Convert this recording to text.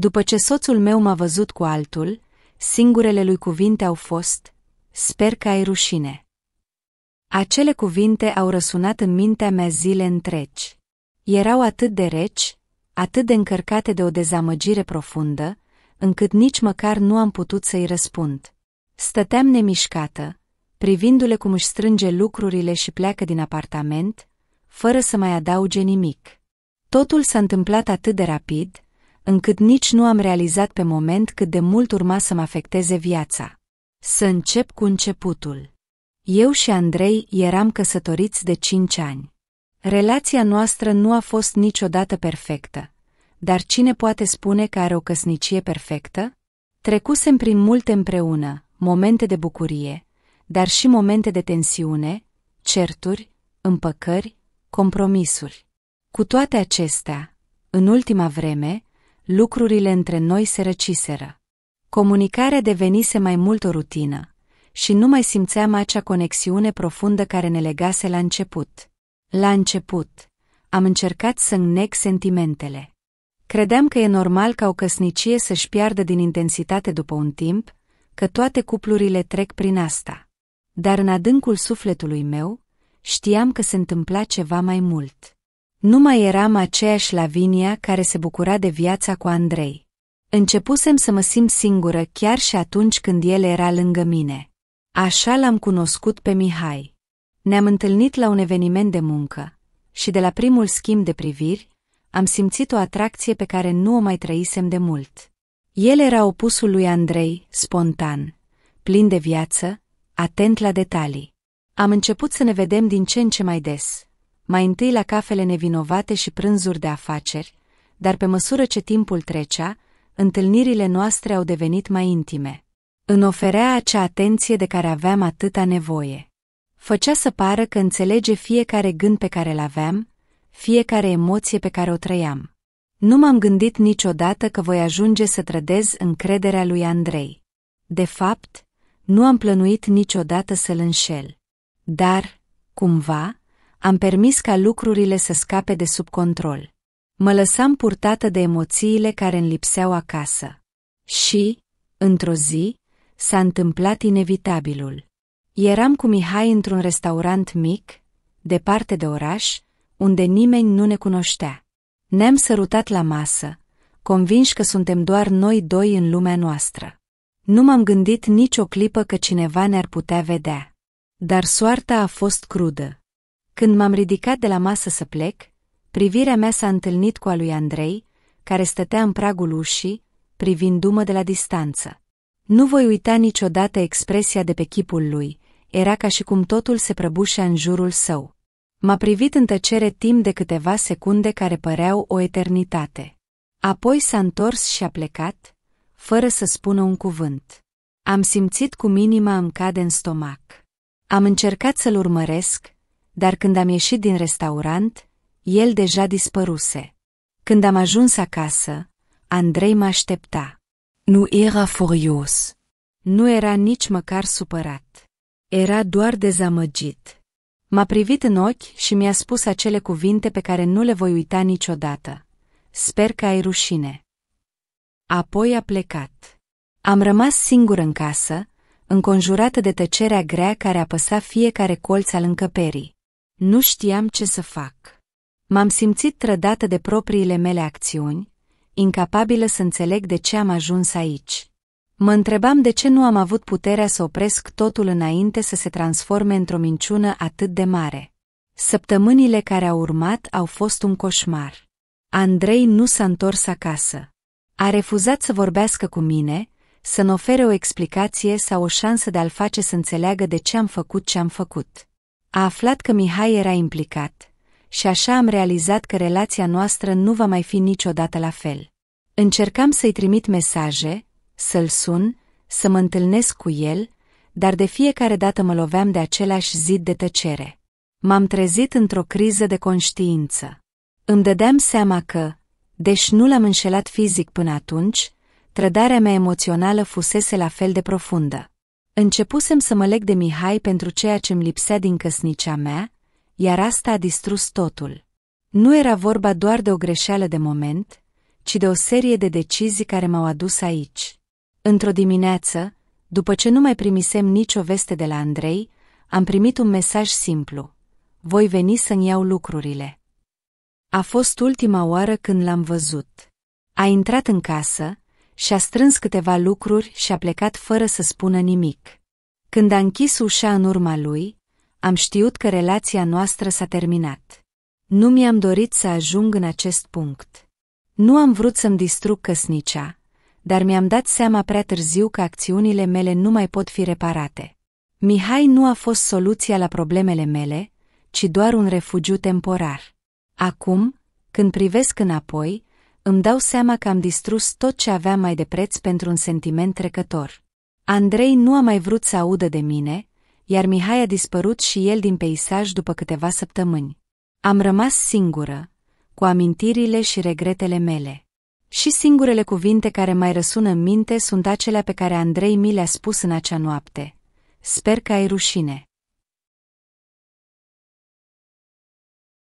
După ce soțul meu m-a văzut cu altul, singurele lui cuvinte au fost, sper că ai rușine. Acele cuvinte au răsunat în mintea mea zile întregi. Erau atât de reci, atât de încărcate de o dezamăgire profundă, încât nici măcar nu am putut să-i răspund. Stăteam nemișcată, privindu-le cum își strânge lucrurile și pleacă din apartament, fără să mai adauge nimic. Totul s-a întâmplat atât de rapid, încât nici nu am realizat pe moment cât de mult urma să mă afecteze viața. Să încep cu începutul. Eu și Andrei eram căsătoriți de cinci ani. Relația noastră nu a fost niciodată perfectă, dar cine poate spune că are o căsnicie perfectă? Trecusem prin multe împreună, momente de bucurie, dar și momente de tensiune, certuri, împăcări, compromisuri. Cu toate acestea, în ultima vreme, lucrurile între noi se răciseră. Comunicarea devenise mai mult o rutină și nu mai simțeam acea conexiune profundă care ne legase la început. La început, am încercat să înnec sentimentele. Credeam că e normal ca o căsnicie să-și piardă din intensitate după un timp, că toate cuplurile trec prin asta. Dar în adâncul sufletului meu, știam că se întâmpla ceva mai mult. Nu mai eram aceeași Lavinia care se bucura de viața cu Andrei. Începusem să mă simt singură chiar și atunci când el era lângă mine. Așa l-am cunoscut pe Mihai. Ne-am întâlnit la un eveniment de muncă și de la primul schimb de priviri am simțit o atracție pe care nu o mai trăisem de mult. El era opusul lui Andrei, spontan, plin de viață, atent la detalii. Am început să ne vedem din ce în ce mai des mai întâi la cafele nevinovate și prânzuri de afaceri, dar pe măsură ce timpul trecea, întâlnirile noastre au devenit mai intime. În oferea acea atenție de care aveam atâta nevoie. Făcea să pară că înțelege fiecare gând pe care îl aveam, fiecare emoție pe care o trăiam. Nu m-am gândit niciodată că voi ajunge să trădez încrederea lui Andrei. De fapt, nu am plănuit niciodată să-l înșel. Dar, cumva, am permis ca lucrurile să scape de sub control. Mă lăsam purtată de emoțiile care îmi lipseau acasă. Și, într-o zi, s-a întâmplat inevitabilul. Eram cu Mihai într-un restaurant mic, departe de oraș, unde nimeni nu ne cunoștea. Ne-am sărutat la masă, convinși că suntem doar noi doi în lumea noastră. Nu m-am gândit nici o clipă că cineva ne-ar putea vedea. Dar soarta a fost crudă. Când m-am ridicat de la masă să plec, privirea mea s-a întâlnit cu a lui Andrei, care stătea în pragul ușii, privindu-mă de la distanță. Nu voi uita niciodată expresia de pe chipul lui, era ca și cum totul se prăbușea în jurul său. M-a privit în tăcere timp de câteva secunde care păreau o eternitate. Apoi s-a întors și a plecat, fără să spună un cuvânt. Am simțit cum inima îmi cade în stomac. Am încercat să-l urmăresc, dar când am ieșit din restaurant, el deja dispăruse. Când am ajuns acasă, Andrei mă aștepta. Nu era furios. Nu era nici măcar supărat. Era doar dezamăgit. M-a privit în ochi și mi-a spus acele cuvinte pe care nu le voi uita niciodată. Sper că ai rușine. Apoi a plecat. Am rămas singur în casă, înconjurată de tăcerea grea care apăsa fiecare colț al încăperii. Nu știam ce să fac. M-am simțit trădată de propriile mele acțiuni, incapabilă să înțeleg de ce am ajuns aici. Mă întrebam de ce nu am avut puterea să opresc totul înainte să se transforme într-o minciună atât de mare. Săptămânile care au urmat au fost un coșmar. Andrei nu s-a întors acasă. A refuzat să vorbească cu mine, să-mi ofere o explicație sau o șansă de a-l face să înțeleagă de ce am făcut ce am făcut. A aflat că Mihai era implicat și așa am realizat că relația noastră nu va mai fi niciodată la fel. Încercam să-i trimit mesaje, să-l sun, să mă întâlnesc cu el, dar de fiecare dată mă loveam de același zid de tăcere. M-am trezit într-o criză de conștiință. Îmi dădeam seama că, deși nu l-am înșelat fizic până atunci, trădarea mea emoțională fusese la fel de profundă. Începusem să mă leg de Mihai pentru ceea ce îmi lipsea din căsnicia mea, iar asta a distrus totul. Nu era vorba doar de o greșeală de moment, ci de o serie de decizii care m-au adus aici. Într-o dimineață, după ce nu mai primisem nicio veste de la Andrei, am primit un mesaj simplu. Voi veni să-mi iau lucrurile. A fost ultima oară când l-am văzut. A intrat în casă, și-a strâns câteva lucruri și a plecat fără să spună nimic. Când a închis ușa în urma lui, am știut că relația noastră s-a terminat. Nu mi-am dorit să ajung în acest punct. Nu am vrut să-mi distrug căsnicia, dar mi-am dat seama prea târziu că acțiunile mele nu mai pot fi reparate. Mihai nu a fost soluția la problemele mele, ci doar un refugiu temporar. Acum, când privesc înapoi, îmi dau seama că am distrus tot ce avea mai de preț pentru un sentiment trecător. Andrei nu a mai vrut să audă de mine, iar Mihai a dispărut și el din peisaj după câteva săptămâni. Am rămas singură, cu amintirile și regretele mele. Și singurele cuvinte care mai răsună în minte sunt acelea pe care Andrei mi le-a spus în acea noapte. Sper că ai rușine.